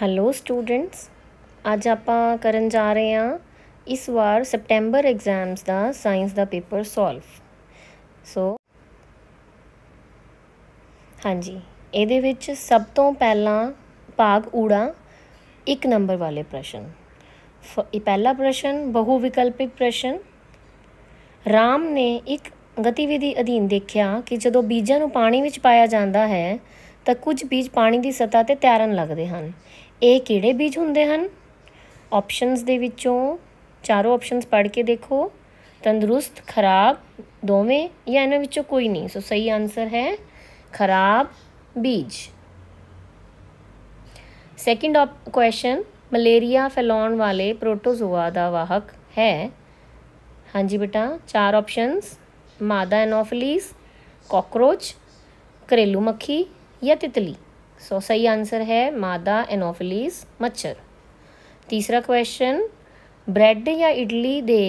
hello students ਅੱਜ ਆਪਾਂ ਕਰਨ ਜਾ ਰਹੇ ਹਾਂ ਇਸ ਵਾਰ ਸਪਟੈਂਬਰ ਐਗਜ਼ਾਮਸ ਦਾ ਸਾਇੰਸ ਦਾ ਪੇਪਰ ਸੋਲਵ ਸੋ ਹਾਂਜੀ ਇਹਦੇ ਵਿੱਚ ਸਭ ਤੋਂ ਪਹਿਲਾਂ ਭਾਗ ਊੜਾ 1 ਨੰਬਰ ਵਾਲੇ ਪ੍ਰਸ਼ਨ ਇਹ ਪਹਿਲਾ ਪ੍ਰਸ਼ਨ ਬਹੁ ਵਿਕਲਪਿਕ ਪ੍ਰਸ਼ਨ ਰਾਮ ਨੇ ਇੱਕ ਗਤੀਵਿਧੀ ਅਧੀਨ ਦੇਖਿਆ ਕਿ ਜਦੋਂ ਬੀਜਾਂ ਨੂੰ ਪਾਣੀ ਵਿੱਚ ਪਾਇਆ ਜਾਂਦਾ ਹੈ ਤਾਂ ਕੁਝ ਬੀਜ ਪਾਣੀ ਦੀ ਸਤਾ ਤੇ ਤੈਰਨ ਲੱਗਦੇ ਹਨ ਇਹ ਕਿਹੜੇ ਬੀਜ ਹੁੰਦੇ ਹਨ ਆਪਸ਼ਨਸ ਦੇ ਵਿੱਚੋਂ ਚਾਰੋਂ ਆਪਸ਼ਨਸ ਪੜ੍ਹ ਕੇ ਦੇਖੋ ਤੰਦਰੁਸਤ ਖਰਾਬ ਦੋਵੇਂ ਜਾਂ ਇਹਨਾਂ ਵਿੱਚੋਂ ਕੋਈ ਨਹੀਂ ਸੋ ਸਹੀ ਆਨਸਰ ਹੈ ਖਰਾਬ ਬੀਜ ਸੈਕਿੰਡ ਕੁਐਸਚਨ ਮਲੇਰੀਆ ਫੈਲਾਉਣ ਵਾਲੇ ਪ੍ਰੋਟੋਜ਼ੋਆ ਦਾ ਵਾਹਕ ਹੈ ਹਾਂਜੀ ਬੇਟਾ ਚਾਰ ਆਪਸ਼ਨਸ ਮਾਦਾ ਐਨੋਫਲੀਸ ਕਾਕਰੋਚ ਘਰੇਲੂ ਮੱਖੀ ਜਾਂ ਤਿਤਲੀ ਸੋ ਸਹੀ ਆਨਸਰ ਹੈ ਮਾਦਾ ਐਨੋਫਿਲੀਸ ਮੱਛਰ ਤੀਸਰਾ ਕੁਐਸਚਨ ਬ੍ਰੈਡ ਜਾਂ ਇਡਲੀ ਦੇ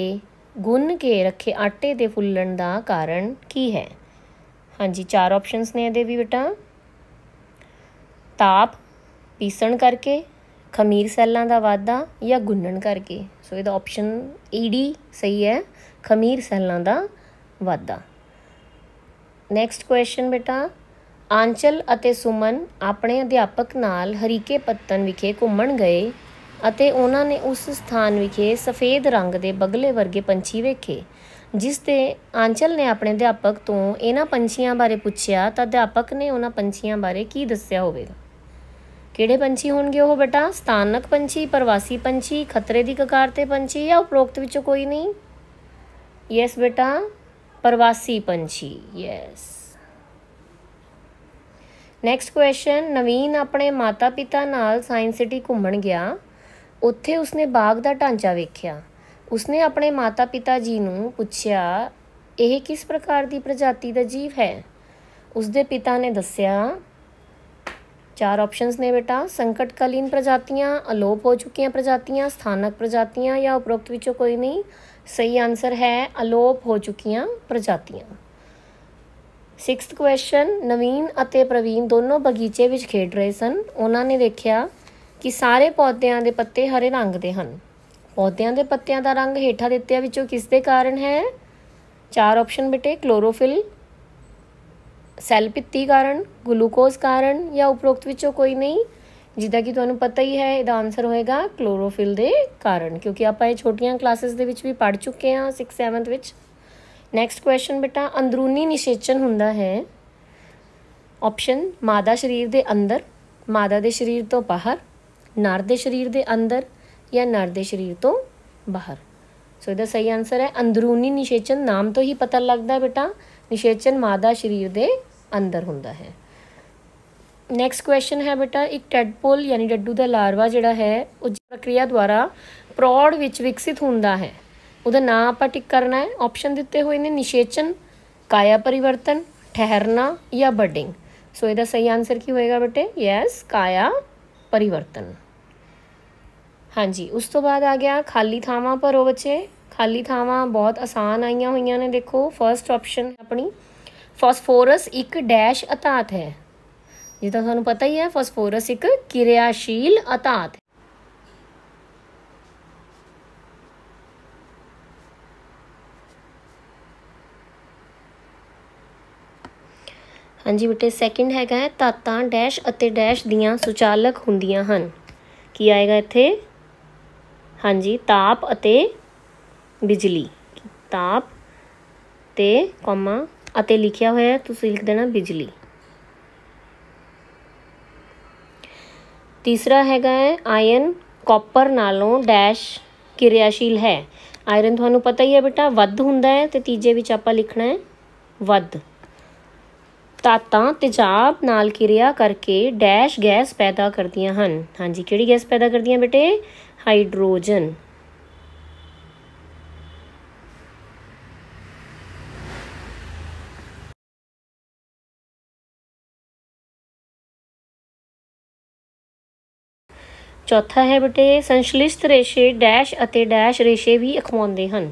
ਗੁੰਨ ਕੇ ਰੱਖੇ ਆਟੇ ਦੇ ਫੁੱਲਣ ਦਾ ਕਾਰਨ ਕੀ ਹੈ ਹਾਂਜੀ ਚਾਰ ਆਪਸ਼ਨਸ ਨੇ ਇਹਦੇ ਵੀ ਬੇਟਾ ਤਾਪ ਪੀਸਣ ਕਰਕੇ ਖਮੀਰ ਸੈੱਲਾਂ ਦਾ ਵਾਧਾ ਜਾਂ ਗੁੰਨਣ ਕਰਕੇ ਸੋ ਇਹਦਾ ਆਪਸ਼ਨ ਈਡੀ ਸਹੀ ਹੈ ਖਮੀਰ ਸੈੱਲਾਂ ਦਾ ਵਾਧਾ ਨੈਕਸਟ ਕੁਐਸਚਨ ਬੇਟਾ ਆਂਚਲ ਅਤੇ ਸੁਮਨ ਆਪਣੇ ਅਧਿਆਪਕ ਨਾਲ ਹਰੀਕੇ ਪੱਤਨ ਵਿਖੇ ਘੁੰਮਣ ਗਏ ਅਤੇ ਉਹਨਾਂ ਨੇ ਉਸ ਸਥਾਨ ਵਿਖੇ ਸਫੇਦ ਰੰਗ ਦੇ ਬਗਲੇ ਵਰਗੇ ਪੰਛੀ ਵੇਖੇ ਜਿਸ ਤੇ ਆਂਚਲ ਨੇ ਆਪਣੇ ਅਧਿਆਪਕ ਤੋਂ ਇਹਨਾਂ ਪੰਛੀਆਂ ਬਾਰੇ ਪੁੱਛਿਆ ਤਾਂ ਅਧਿਆਪਕ ਨੇ ਉਹਨਾਂ ਪੰਛੀਆਂ ਬਾਰੇ ਕੀ ਦੱਸਿਆ ਹੋਵੇਗਾ ਕਿਹੜੇ ਪੰਛੀ ਹੋਣਗੇ ਉਹ ਬੇਟਾ ਸਥਾਨਕ ਪੰਛੀ ਪ੍ਰਵਾਸੀ ਪੰਛੀ ਖਤਰੇ ਦੀ ਕਕਾਰ ਤੇ ਪੰਛੀ ਜਾਂ ਉਪਰੋਕਤ ਵਿੱਚੋਂ ਕੋਈ ਨਹੀਂ ਯੈਸ ਬੇਟਾ ਪ੍ਰਵਾਸੀ ਪੰਛੀ ਯੈਸ ਨੈਕਸਟ ਕੁਐਸਚਨ ਨਵੀਨ ਆਪਣੇ ਮਾਤਾ-ਪਿਤਾ ਨਾਲ ਸਾਇੰਸ ਸਿਟੀ ਘੁੰਮਣ ਗਿਆ ਉੱਥੇ ਉਸਨੇ ਬਾਗ ਦਾ ਢਾਂਚਾ ਵੇਖਿਆ ਉਸਨੇ ਆਪਣੇ ਮਾਤਾ-ਪਿਤਾ ਜੀ ਨੂੰ ਪੁੱਛਿਆ ਇਹ ਕਿਸ ਪ੍ਰਕਾਰ ਦੀ ਪ੍ਰਜਾਤੀ ਦਾ ਜੀਵ ਹੈ ਉਸਦੇ ਪਿਤਾ ਨੇ ਦੱਸਿਆ ਚਾਰ ਆਪਸ਼ਨਸ ਨੇ ਬੇਟਾ ਸੰਕਟਕਾਲੀਨ ਪ੍ਰਜਾਤੀਆਂ ਅਲੋਪ ਹੋ ਚੁੱਕੀਆਂ ਪ੍ਰਜਾਤੀਆਂ ਸਥਾਨਕ ਪ੍ਰਜਾਤੀਆਂ ਜਾਂ ਉਪਰੋਕਤ ਵਿੱਚੋਂ ਕੋਈ ਨਹੀਂ ਸਹੀ ਆਨਸਰ ਹੈ ਅਲੋਪ ਹੋ ਚੁੱਕੀਆਂ ਪ੍ਰਜਾਤੀਆਂ 6th ਕੁਐਸਚਨ ਨਵੀਨ ਅਤੇ ਪ੍ਰਵੀਨ ਦੋਨੋਂ ਬਗੀਚੇ ਵਿੱਚ ਖੇਡ ਰਹੇ ਸਨ ਉਹਨਾਂ ਨੇ ਦੇਖਿਆ ਕਿ ਸਾਰੇ ਪੌਦਿਆਂ ਦੇ ਪੱਤੇ ਹਰੇ ਰੰਗ ਦੇ ਹਨ ਪੌਦਿਆਂ ਦੇ ਪੱਤਿਆਂ ਦਾ ਰੰਗ ਹੇਠਾਂ ਦਿੱਤਿਆਂ ਵਿੱਚੋਂ ਕਿਸ ਦੇ ਕਾਰਨ ਹੈ ਚਾਰ ਆਪਸ਼ਨ ਬਿਟੇ ਕਲੋਰੋਫਿਲ ਸੈਲ ਪਿੱਤੀ ਕਾਰਨ ਗਲੂਕੋਜ਼ ਕਾਰਨ ਜਾਂ ਉਪਰੋਕਤ ਵਿੱਚੋਂ ਕੋਈ ਨਹੀਂ ਜਿੱਦਾਂ ਕਿ ਤੁਹਾਨੂੰ ਪਤਾ ਹੀ ਹੈ ਇਹਦਾ ਆਨਸਰ ਹੋਏਗਾ ਕਲੋਰੋਫਿਲ ਦੇ ਕਾਰਨ ਕਿਉਂਕਿ ਆਪਾਂ ਇਹ ਛੋਟੀਆਂ ਕਲਾਸਿਸ ਦੇ ਵਿੱਚ ਵੀ ਪੜ ਚੁੱਕੇ ਹਾਂ 6 7th ਵਿੱਚ ਨੈਕਸਟ ਕੁਐਸਚਨ ਬੇਟਾ ਅੰਦਰੂਨੀ ਨਿਸ਼ੇਚਨ ਹੁੰਦਾ ਹੈ ਆਪਸ਼ਨ ਮਾਦਾ ਸਰੀਰ ਦੇ ਅੰਦਰ ਮਾਦਾ ਦੇ ਸਰੀਰ ਤੋਂ ਬਾਹਰ ਨਰ ਦੇ ਸਰੀਰ ਦੇ ਅੰਦਰ ਜਾਂ ਨਰ ਦੇ ਸਰੀਰ ਤੋਂ ਬਾਹਰ ਸੋ ਇਹਦਾ ਸਹੀ ਆਨਸਰ ਹੈ ਅੰਦਰੂਨੀ ਨਿਸ਼ੇਚਨ ਨਾਮ ਤੋਂ ਹੀ ਪਤਾ ਲੱਗਦਾ ਹੈ ਬੇਟਾ ਨਿਸ਼ੇਚਨ ਮਾਦਾ ਸਰੀਰ ਦੇ ਅੰਦਰ ਹੁੰਦਾ ਹੈ ਨੈਕਸਟ ਕੁਐਸਚਨ ਹੈ ਬੇਟਾ ਇੱਕ ਟੈਡਪੋਲ ਯਾਨੀ ਡੱਡੂ ਦਾ ਲਾਰਵਾ ਜਿਹੜਾ ਹੈ ਉਹ ਪ੍ਰਕਿਰਿਆ ਦੁਆਰਾ ਪ੍ਰੌੜ ਵਿੱਚ ਵਿਕਸਿਤ ਹੁੰਦਾ ਹੈ ਉਹਦਾ ਨਾਮ ਆਪਾਂ ਟਿਕ ਕਰਨਾ ਹੈ ਆਪਸ਼ਨ ਦਿੱਤੇ ਹੋਏ ਨੇ ਨਿਸ਼ੇਚਨ ਕਾਇਆ ਪਰਿਵਰਤਨ ਠਹਿਰਨਾ ਜਾਂ ਬਡਿੰਗ ਸੋ ਇਹਦਾ ਸਹੀ ਆਨਸਰ ਕੀ ਹੋਏਗਾ ਬੇਟੇ ਯੈਸ ਕਾਇਆ ਪਰਿਵਰਤਨ ਹਾਂਜੀ ਉਸ ਤੋਂ ਬਾਅਦ ਆ ਗਿਆ ਖਾਲੀ ਥਾਵਾਂ ਭਰੋ ਬੱਚੇ ਖਾਲੀ ਥਾਵਾਂ ਬਹੁਤ ਆਸਾਨ ਆਈਆਂ ਹੋਈਆਂ ਨੇ ਦੇਖੋ ਫਰਸਟ ਆਪਸ਼ਨ ਆਪਣੀ ਫਾਸਫੋਰਸ ਇੱਕ ਡੈਸ਼ ਅਤਾਤ ਹੈ ਜਿੱਦਾਂ ਤੁਹਾਨੂੰ ਪਤਾ ਹੀ ਹੈ ਫਾਸਫੋਰਸ ਇੱਕ ਕਿਰਿਆਸ਼ੀਲ ਹੈ ਹਾਂਜੀ ਬੇਟੇ ਸੈਕਿੰਡ ਹੈਗਾ ਹੈ ਡੈਸ਼ ਅਤੇ ਡੈਸ਼ ਦੀਆਂ ਸੁਚਾਲਕ ਹੁੰਦੀਆਂ ਹਨ ਕੀ ਆਏਗਾ ਇੱਥੇ ਹਾਂਜੀ ਤਾਪ ਅਤੇ ਬਿਜਲੀ ਤਾਪ ਤੇ ਕਮਾ ਅਤੇ ਲਿਖਿਆ ਹੋਇਆ ਤੁਸੀਂ ਲਿਖ ਦੇਣਾ ਬਿਜਲੀ ਤੀਸਰਾ ਹੈਗਾ ਹੈ ਆਇਰਨ ਕਾਪਰ ਨਾਲੋਂ ਡੈਸ਼ ਕਿਰਿਆਸ਼ੀਲ ਹੈ ਆਇਰਨ ਤੁਹਾਨੂੰ ਪਤਾ ਹੀ ਹੈ ਬੇਟਾ ਵੱਧ ਹੁੰਦਾ ਹੈ ਤੇ ਤੀਜੇ ਵਿੱਚ ਆਪਾਂ ਲਿਖਣਾ ਹੈ ਵੱਧ ਤਾਤਾਂ ਤੇਜ਼ਾਬ ਨਾਲ ਕਿਰਿਆ ਕਰਕੇ ਡੈਸ਼ ਗੈਸ ਪੈਦਾ ਕਰਦੀਆਂ ਹਨ ਹਾਂਜੀ ਕਿਹੜੀ ਗੈਸ ਪੈਦਾ ਕਰਦੀਆਂ ਬੇਟੇ ਹਾਈਡਰੋਜਨ ਚੌਥਾ ਹੈ ਬੇਟੇ ਸੰਸ਼ਲਿਸ਼ਟ ਰੇਸ਼ੇ ਡੈਸ਼ ਅਤੇ ਡੈਸ਼ ਰੇਸ਼ੇ ਵੀ ਅਖਵਾਉਂਦੇ ਹਨ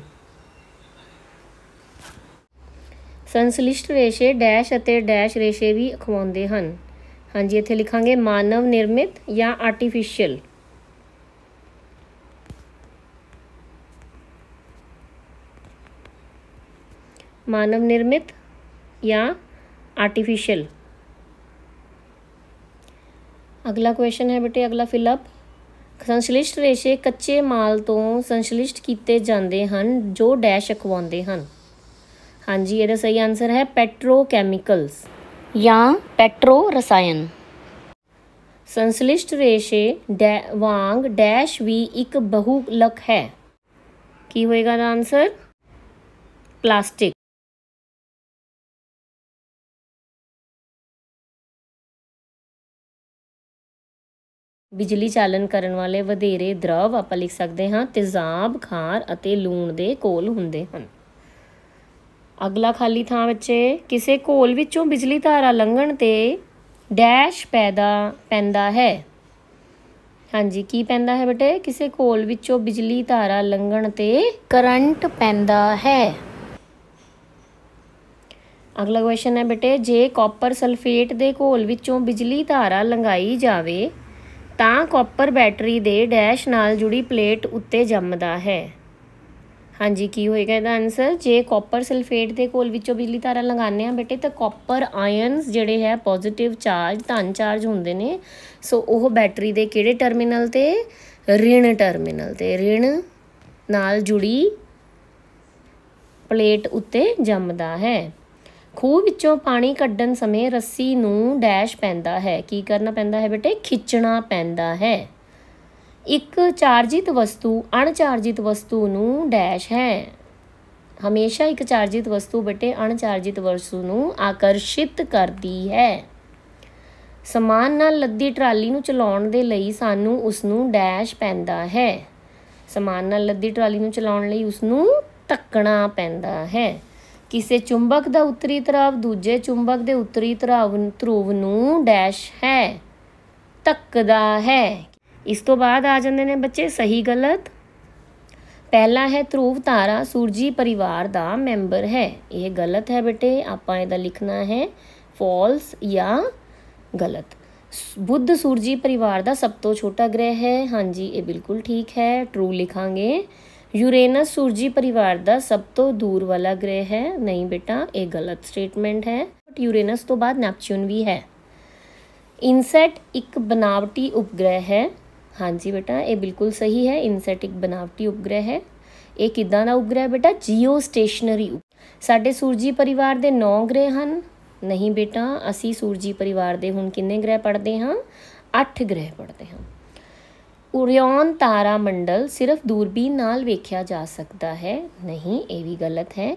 ਸੰਸ਼ਲਿਸ਼ਟ ਰੇਸ਼ੇ ਡੈਸ਼ ਅਤੇ ਡੈਸ਼ ਰੇਸ਼ੇ ਵੀ ਅਖਵਾਉਂਦੇ ਹਨ ਹਾਂਜੀ ਇੱਥੇ ਲਿਖਾਂਗੇ ਮਾਨਵ ਨਿਰਮਿਤ ਜਾਂ ਆਰਟੀਫੀਸ਼ੀਅਲ ਮਾਨਵ ਨਿਰਮਿਤ ਜਾਂ ਆਰਟੀਫੀਸ਼ੀਅਲ ਅਗਲਾ ਕੁਐਸਚਨ ਹੈ ਬੇਟੇ ਅਗਲਾ ਫਿਲ ਅਪ ਸੰਸ਼ਲਿਸ਼ਟ ਰੇਸ਼ੇ ਕੱਚੇ ਮਾਲ ਤੋਂ ਸੰਸ਼ਲਿਸ਼ਟ ਕੀਤੇ ਜਾਂਦੇ ਹਨ ਜੋ ਡੈਸ਼ ਅਖਵਾਉਂਦੇ ਹਨ ਹਾਂਜੀ ਇਹਦਾ ਸਹੀ ਆਨਸਰ ਹੈ ਪੈਟਰੋਕੈਮੀਕਲਸ ਜਾਂ ਪੈਟਰੋ ਰਸਾਇਣ ਸੰਸ਼ਲਿਸ਼ਟ ਰੇਸ਼ੇ ਵਾਂਗ ਡੈਸ਼ ਵੀ ਇੱਕ ਬਹੁਲਕ ਹੈ ਕੀ ਹੋਏਗਾ ਦਾ ਆਨਸਰ ਪਲਾਸਟਿਕ ਬਿਜਲੀ ਚਾਲਨ ਕਰਨ ਵਾਲੇ ਵਧੇਰੇ ਦਰਵ ਆਪਾਂ ਲਿਖ ਸਕਦੇ ਹਾਂ ਤੇਜ਼ਾਬ ਖਾਰ ਅਤੇ ਲੂਣ ਦੇ ਕੋਲ ਹੁੰਦੇ ਹਨ ਅਗਲਾ ਖਾਲੀ ਥਾਂ ਵਿੱਚ ਕਿਸੇ ਘੋਲ ਵਿੱਚੋਂ ਬਿਜਲੀ ਧਾਰਾ ਲੰਘਣ ਤੇ ਡੈਸ਼ ਪੈਦਾ ਪੈਂਦਾ ਹੈ ਹਾਂਜੀ ਕੀ ਪੈਂਦਾ ਹੈ ਬਟੇ ਕਿਸੇ ਘੋਲ ਵਿੱਚੋਂ ਬਿਜਲੀ ਧਾਰਾ ਲੰਘਣ ਤੇ ਕਰੰਟ ਪੈਂਦਾ ਹੈ ਅਗਲਾ ਕੁਐਸਚਨ ਹੈ ਬਟੇ ਜੇ ਕਾਪਰ ਸਲਫੇਟ ਦੇ ਘੋਲ ਵਿੱਚੋਂ ਬਿਜਲੀ ਧਾਰਾ ਲੰਘਾਈ ਜਾਵੇ ਤਾਂ ਕਾਪਰ ਬੈਟਰੀ ਦੇ ਡੈਸ਼ ਨਾਲ ਜੁੜੀ ਪਲੇਟ ਉੱਤੇ ਜੰਮਦਾ ਹੈ ਹਾਂਜੀ ਕੀ ਹੋਏਗਾ ਇਹਦਾ ਆਨਸਰ ਜੇ ਕਾਪਰ ਸਲਫੇਟ ਦੇ ਕੋਲ ਵਿੱਚੋਂ ਬਿਜਲੀ ਤਾਰਾਂ ਲਗਾਉਂਦੇ ਆ ਬੇਟੇ ਤਾਂ ਕਾਪਰ ਆਇਨਸ ਜਿਹੜੇ ਹੈ ਪੋਜ਼ਿਟਿਵ ਚਾਰਜ ਧਨ ਚਾਰਜ ਹੁੰਦੇ ਨੇ ਸੋ ਉਹ ਬੈਟਰੀ ਦੇ ਕਿਹੜੇ ਟਰਮੀਨਲ ਤੇ ਰਿਣ ਟਰਮੀਨਲ ਤੇ ਰਿਣ ਨਾਲ ਜੁੜੀ ਪਲੇਟ ਉੱਤੇ ਜੰਮਦਾ ਹੈ ਖੂਹ ਵਿੱਚੋਂ ਪਾਣੀ ਕੱਢਣ ਸਮੇਂ ਰੱਸੀ ਨੂੰ ਡੈਸ਼ ਪੈਂਦਾ ਹੈ ਕੀ ਕਰਨਾ ਪੈਂਦਾ ਹੈ ਬੇਟੇ ਖਿੱਚਣਾ ਪੈਂਦਾ ਹੈ ਇੱਕ ਚਾਰਜਿਤ ਵਸਤੂ ਅਣਚਾਰਜਿਤ ਵਸਤੂ ਨੂੰ ਡੈਸ਼ ਹੈ ਹਮੇਸ਼ਾ ਇੱਕ ਚਾਰਜਿਤ ਵਸਤੂ ਬਟੇ ਅਣਚਾਰਜਿਤ ਵਸਤੂ ਨੂੰ ਆਕਰਸ਼ਿਤ ਕਰਦੀ ਹੈ ਸਮਾਨ ਨਾਲ ਲੱਦੀ ਟਰਾਲੀ ਨੂੰ ਚਲਾਉਣ ਦੇ ਲਈ ਸਾਨੂੰ ਉਸ ਨੂੰ ਡੈਸ਼ ਪੈਂਦਾ ਹੈ ਸਮਾਨ ਨਾਲ ਲੱਦੀ ਟਰਾਲੀ ਨੂੰ ਚਲਾਉਣ ਲਈ ਉਸ ਨੂੰ ਟੱਕਣਾ ਪੈਂਦਾ ਹੈ ਕਿਸੇ ਚੁੰਬਕ ਦਾ ਉੱਤਰੀ ਧਰਵ ਦੂਜੇ ਚੁੰਬਕ ਦੇ ਉੱਤਰੀ ਧਰਵ ਧਰੂਵ ਨੂੰ ਡੈਸ਼ ਹੈ ਧੱਕਦਾ ਹੈ ਇਸ ਤੋਂ ਬਾਅਦ ਆ ਜਾਂਦੇ ਨੇ ਬੱਚੇ ਸਹੀ ਗਲਤ ਪਹਿਲਾ ਹੈ ਧਰੂਵ ਤਾਰਾ ਸੂਰਜੀ ਪਰਿਵਾਰ ਦਾ ਮੈਂਬਰ ਹੈ ਇਹ ਗਲਤ ਹੈ ਬੇਟੇ ਆਪਾਂ ਇਹਦਾ ਲਿਖਣਾ ਹੈ ਫਾਲਸ ਜਾਂ ਗਲਤ ਬੁੱਧ ਸੂਰਜੀ ਪਰਿਵਾਰ ਦਾ ਸਭ ਤੋਂ ਛੋਟਾ ਗ੍ਰਹਿ ਹੈ ਹਾਂਜੀ ਇਹ ਬਿਲਕੁਲ ਠੀਕ ਹੈ ਟਰੂ ਲਿਖਾਂਗੇ ਯੂਰੇਨਸ ਸੂਰਜੀ ਪਰਿਵਾਰ ਦਾ ਸਭ ਤੋਂ ਦੂਰ ਵਾਲਾ ਗ੍ਰਹਿ ਹੈ ਨਹੀਂ ਬੇਟਾ ਇਹ ਗਲਤ ਸਟੇਟਮੈਂਟ ਹੈ ਬਟ ਯੂਰੇਨਸ ਤੋਂ ਬਾਅਦ ਨੈਪਚੂਨ ਵੀ ਹੈ ਇਨਸੈਟ ਇੱਕ ਬਨਾਵਟੀ ਉਪਗ੍ਰਹਿ ਹੈ हाँ जी बेटा ਇਹ ਬਿਲਕੁਲ ਸਹੀ ਹੈ ਇਨਸੈਟਿਕ ਬਨਾਵਟੀ ਉਪਗ੍ਰਹਿ ਹੈ ਇਹ ਕਿੱਦਾਂ ਦਾ ਉਪਗ੍ਰਹਿ ਬੇਟਾ ਜੀਓ ਸਟੇਸ਼ਨਰੀ ਸਾਡੇ ਸੂਰਜੀ ਪਰਿਵਾਰ ਦੇ 9 ਗ੍ਰਹਿ ਹਨ ਨਹੀਂ ਬੇਟਾ ਅਸੀਂ ਸੂਰਜੀ ਪਰਿਵਾਰ ਦੇ ਹੁਣ ਕਿੰਨੇ ਗ੍ਰਹਿ ਪੜਦੇ ਹਾਂ 8 ਗ੍ਰਹਿ ਪੜਦੇ ਹਾਂ ਉਰਿਓਨ ਤਾਰਾ ਮੰਡਲ ਸਿਰਫ ਦੂਰਬੀਨ ਨਾਲ ਵੇਖਿਆ ਜਾ ਸਕਦਾ ਹੈ ਨਹੀਂ ਇਹ ਵੀ ਗਲਤ ਹੈ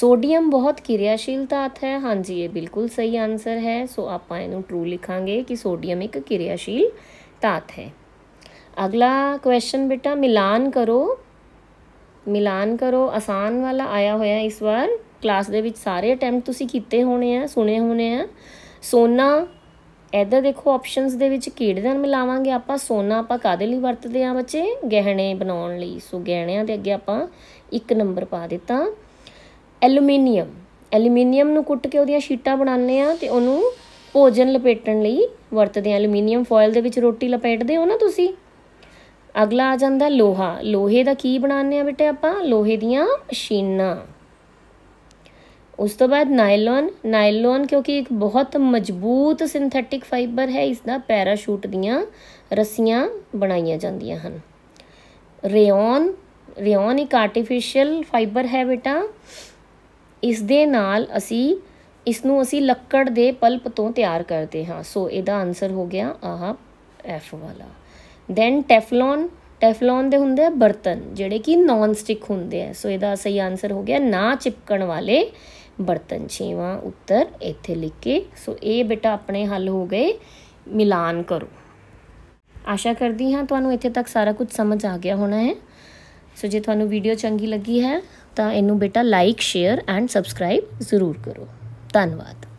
ਸੋਡੀਅਮ ਬਹੁਤ ਕਿਰਿਆਸ਼ੀਲ ਧਾਤ ਹੈ ਹਾਂਜੀ ਇਹ ਬਿਲਕੁਲ ਸਹੀ ਆਨਸਰ ਹੈ ਸੋ ਆਪਾਂ ਇਹਨੂੰ ਟਰੂ ਲਿਖਾਂਗੇ ਕਿ ਸੋਡੀਅਮ ਇੱਕ ਕਿਰਿਆਸ਼ੀਲ ਧਾਤ ਹੈ ਅਗਲਾ ਕੁਐਸਚਨ ਬੇਟਾ ਮਿਲਾਨ ਕਰੋ ਮਿਲਾਨ ਕਰੋ ਆਸਾਨ ਵਾਲਾ ਆਇਆ ਹੋਇਆ ਇਸ ਵਾਰ ਕਲਾਸ ਦੇ ਵਿੱਚ ਸਾਰੇ ਅਟੈਂਪਟ ਤੁਸੀਂ ਕੀਤੇ ਹੋਣੇ ਆ ਸੁਣੇ ਹੋਣੇ ਆ ਸੋਨਾ ਇਧਰ ਦੇਖੋ ਆਪਸ਼ਨਸ ਦੇ ਵਿੱਚ ਕਿਹੜੇ ਨਾਲ ਮਿਲਾਵਾਂਗੇ ਆਪਾਂ ਸੋਨਾ ਆਪਾਂ ਕਾਦੇ ਲਈ ਵਰਤਦੇ ਆ ਬੱਚੇ ਗਹਿਣੇ ਬਣਾਉਣ ਲਈ ਸੋ ਗਹਿਣਿਆਂ ਦੇ ਅੱਗੇ ਆਪਾਂ ਇੱਕ ਨੰਬਰ ਪਾ ਦਿੱਤਾ ਐਲੂਮੀਨੀਅਮ ਐਲੂਮੀਨੀਅਮ ਨੂੰ ਕੁੱਟ ਕੇ ਉਹਦੀਆਂ ਸ਼ੀਟਾਂ ਬਣਾਉਂਦੇ ਆ ਤੇ ਉਹਨੂੰ ਭੋਜਨ ਲਪੇਟਣ ਲਈ ਵਰਤਦੇ ਆ ਐਲੂਮੀਨੀਅਮ ਫੋਇਲ ਦੇ ਵਿੱਚ ਰੋਟੀ ਲਪੇਟਦੇ ਹੋ ਨਾ ਤੁਸੀਂ ਅਗਲਾ ਆ ਜਾਂਦਾ ਲੋਹਾ ਲੋਹੇ ਦਾ ਕੀ ਬਣਾਉਂਦੇ ਆ ਬੇਟੇ ਆਪਾਂ ਲੋਹੇ ਦੀਆਂ ਮਸ਼ੀਨਾਂ ਉਸ ਤੋਂ ਬਾਅਦ ਨਾਇਲਨ ਨਾਇਲਨ ਕਿਉਂਕਿ ਇੱਕ ਬਹੁਤ ਮਜ਼ਬੂਤ ਸਿੰਥੈਟਿਕ ਫਾਈਬਰ ਹੈ ਇਸ ਦਾ ਪੈਰਾਸ਼ੂਟ ਦੀਆਂ ਰੱਸੀਆਂ ਬਣਾਈਆਂ ਜਾਂਦੀਆਂ ਹਨ ਰੇਓਨ ਰੇਓਨ ਇੱਕ ਆਰਟੀਫੀਸ਼ੀਅਲ ਫਾਈਬਰ ਹੈ ਬੇਟਾ ਇਸ ਦੇ ਨਾਲ ਅਸੀਂ ਇਸ ਨੂੰ ਅਸੀਂ ਲੱਕੜ ਦੇ ਪਲਪ ਤੋਂ ਤਿਆਰ ਕਰਦੇ ਹਾਂ ਸੋ ਇਹਦਾ ਆਨਸਰ ਹੋ ਗਿਆ ਆਹ ਐਫ ਵਾਲਾ ਦੈਨ ਟੈਫਲੋਨ ਟੈਫਲੋਨ ਦੇ ਹੁੰਦੇ ਆ ਬਰਤਨ ਜਿਹੜੇ ਕਿ ਨਾਨ ਸਟਿਕ ਹੁੰਦੇ ਆ ਸੋ ਇਹਦਾ ਸਹੀ ਆਨਸਰ ਹੋ ਗਿਆ ਨਾ ਚਿਪਕਣ ਵਾਲੇ ਬਰਤਨ ਛੇਵਾਂ ਉੱਤਰ ਇੱਥੇ ਲਿਖ ਕੇ ਸੋ ਇਹ ਬੇਟਾ ਆਪਣੇ ਹੱਲ ਹੋ ਗਏ ਮਿਲਾਨ ਕਰੋ ਆਸ਼ਾ ਕਰਦੀ ਹਾਂ ਤੁਹਾਨੂੰ ਇੱਥੇ ਤੱਕ ਸਾਰਾ ਕੁਝ ਸਮਝ ਆ ਗਿਆ ਹੋਣਾ ਹੈ ਸੋ ਜੇ ਤੁਹਾਨੂੰ ਵੀਡੀਓ ਚੰਗੀ ਲੱਗੀ ਹੈ ਤਾਂ ਇਹਨੂੰ ਬੇਟਾ ਲਾਈਕ ਸ਼ੇਅਰ ਐਂਡ ਸਬਸਕ੍ਰਾਈਬ ਜ਼ਰੂਰ ਕਰੋ ਧੰਨਵਾਦ